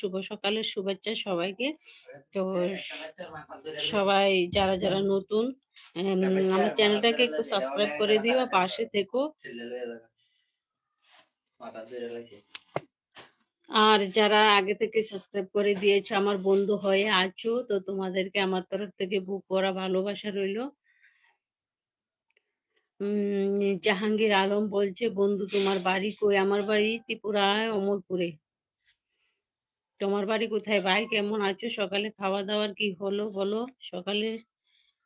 শুভ সকালের শুভেচ্ছা সবাইকে তো হ্যাঁ, সবাই যারা যারা নতুন আমার চ্যানেলটাকে একটু সাবস্ক্রাইব করে দিও পাশে থেকো আর যারা আগে থেকে সাবস্ক্রাইব করে দিয়েছো আমার বন্ধু হয়ে আছো তো তোমাদেরকে আমার তরফ থেকে বুক করা ভালোবাসা রইল জাহাঙ্গীর আলম বলছে বন্ধু তোমার বাড়ি কই আমার বাড়ি ত্রিপুরায় অমরপুরে তোমার বাড়ি কোথায় ভাই কেমন আছো সকালে খাওয়া দাওয়ার কি হলো বলো সকালে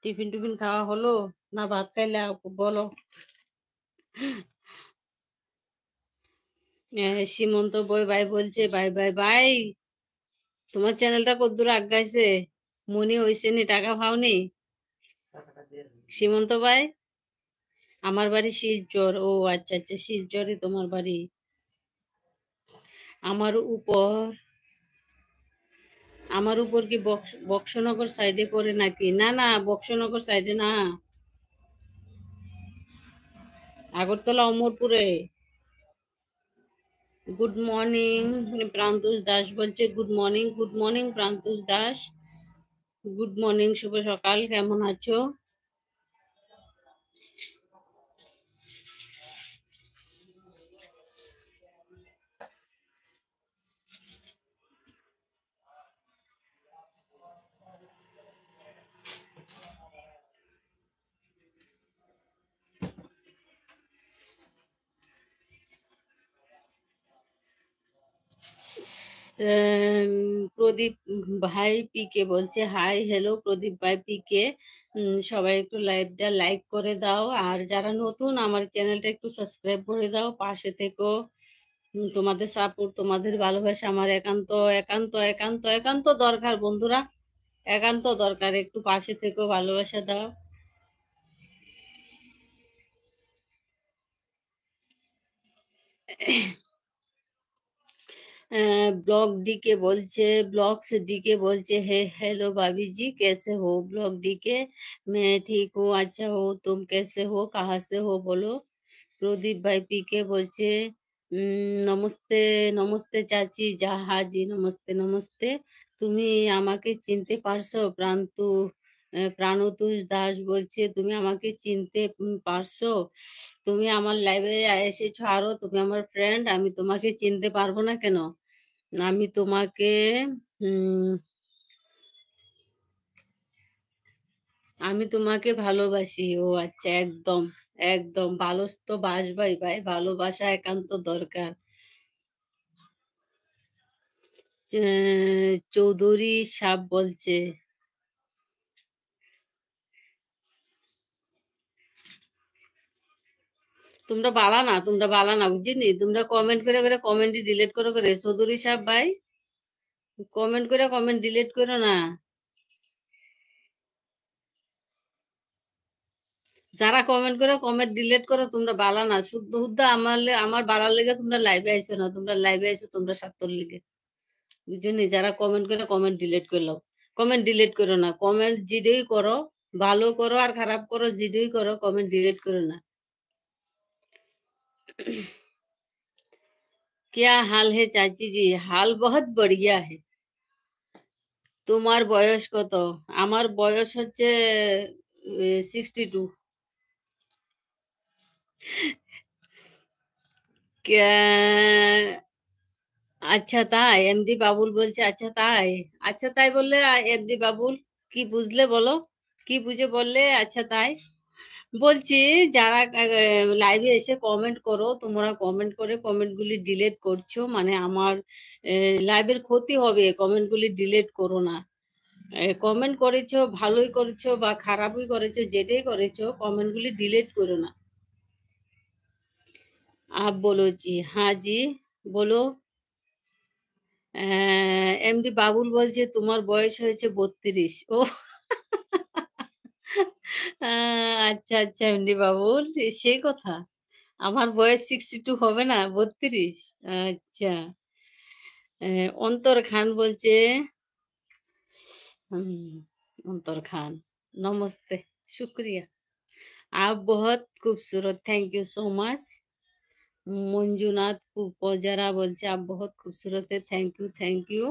টিফিন টিফিন খাওয়া হলো না ভাত খাইলে বলো সীমন্ত বই ভাই বলছে ভাই ভাই ভাই তোমার চ্যানেলটা কদ্দূর আগাইছে মনে হয়েছে নি টাকা পাওনি সীমন্ত ভাই আমার বাড়ি জ্বর ও আচ্ছা আচ্ছা জ্বরে তোমার বাড়ি আমার উপর আমার উপর কি বক্সনগর সাইডে পড়ে নাকি না না বক্সনগর সাইডে না আগরতলা অমরপুরে গুড মর্নিং প্রান্তোষ দাস বলছে good morning good morning Prantosh Das good morning শুভ সকাল কেমন আছো প্রদীপ ভাই পিকে বলছে হাই হ্যালো প্রদীপ ভাই পিকে সবাই একটু লাইভটা লাইক করে দাও আর যারা নতুন আমার চ্যানেলটা একটু সাবস্ক্রাইব করে দাও পাশে থেকো তোমাদের সাপোর্ট তোমাদের ভালোবাসা আমার একান্ত একান্ত একান্ত একান্ত দরকার বন্ধুরা একান্ত দরকার একটু পাশে থেকেও ভালোবাসা দাও ब्लॉक डी के बोलचे ब्लॉक्स डी के बोलचे हे हेलो भाभी जी कैसे हो ब्लॉक डी के मैं ठीक हूँ अच्छा हो तुम कैसे हो कहाँ से हो बोलो প্রদীপ ভাই পিকে বলছে নমস্তে নমস্তে চাচি জাহাজি নমস্তে নমস্তে তুমি আমাকে চিনতে পারছো প্রান্তু প্রাণতুষ দাস বলছে তুমি আমাকে চিনতে পারছো তুমি আমার লাইব্রেরি এসেছো আরো তুমি আমার ফ্রেন্ড আমি তোমাকে চিনতে পারবো না কেন আমি তোমাকে আমি তোমাকে ভালোবাসি ও আচ্ছা একদম একদম ভালো তো বাসবাই ভাই ভালোবাসা একান্ত দরকার চৌধুরী সাপ বলছে তোমরা বালা না তোমরা বালা না বুঝিনি তোমরা কমেন্ট করে করে কমেন্টই ডিলিট করে করে চৌধুরী সাহেব ভাই কমেন্ট করে কমেন্ট ডিলিট করো না যারা কমেন্ট করে কমেন্ট ডিলিট করো তোমরা বালা না শুদ্ধ শুদ্ধ আমার আমার বালার লেগে তোমরা লাইভে আইছো না তোমরা লাইভে আইছো তোমরা সাতর লেগে বুঝলি যারা কমেন্ট করে কমেন্ট ডিলিট করলো কমেন্ট ডিলিট করো না কমেন্ট যেটাই করো ভালো করো আর খারাপ করো যেটাই করো কমেন্ট ডিলিট করো না क्या हाल है चाची जी हाल बहुत बढ़िया है তোমার বয়স কত আমার বয়স হচ্ছে সিক্সটি টু আচ্ছা তাই এমডি বাবুল বলছে আচ্ছা তাই আচ্ছা তাই বললে এমডি বাবুল কি বুঝলে বলো কি বুঝে বললে আচ্ছা তাই বলছি যারা লাইভে এসে কমেন্ট করো তোমরা কমেন্ট করে কমেন্টগুলি ডিলেট করছো মানে আমার লাইভের ক্ষতি হবে কমেন্টগুলি ডিলেট করো না কমেন্ট করেছো ভালোই করেছো বা খারাপই করেছো যেটাই করেছো কমেন্টগুলি ডিলেট করো না আপ বলো জি হ্যাঁ জি বলো এমডি বাবুল বলছে তোমার বয়স হয়েছে বত্রিশ ও আচ্ছা আচ্ছা এমনি বাবু সে কথা আমার বয়স সিক্সটি টু হবে না বত্রিশ আচ্ছা অন্তর খান বলছে হুম, অন্তর খান নমস্তে শুক্রিয়া আপ बहुत খুবসুরত thank you so much Manjunath पूपो বলছে আপ आप খুবসুরত থ্যাংক ইউ থ্যাংক ইউ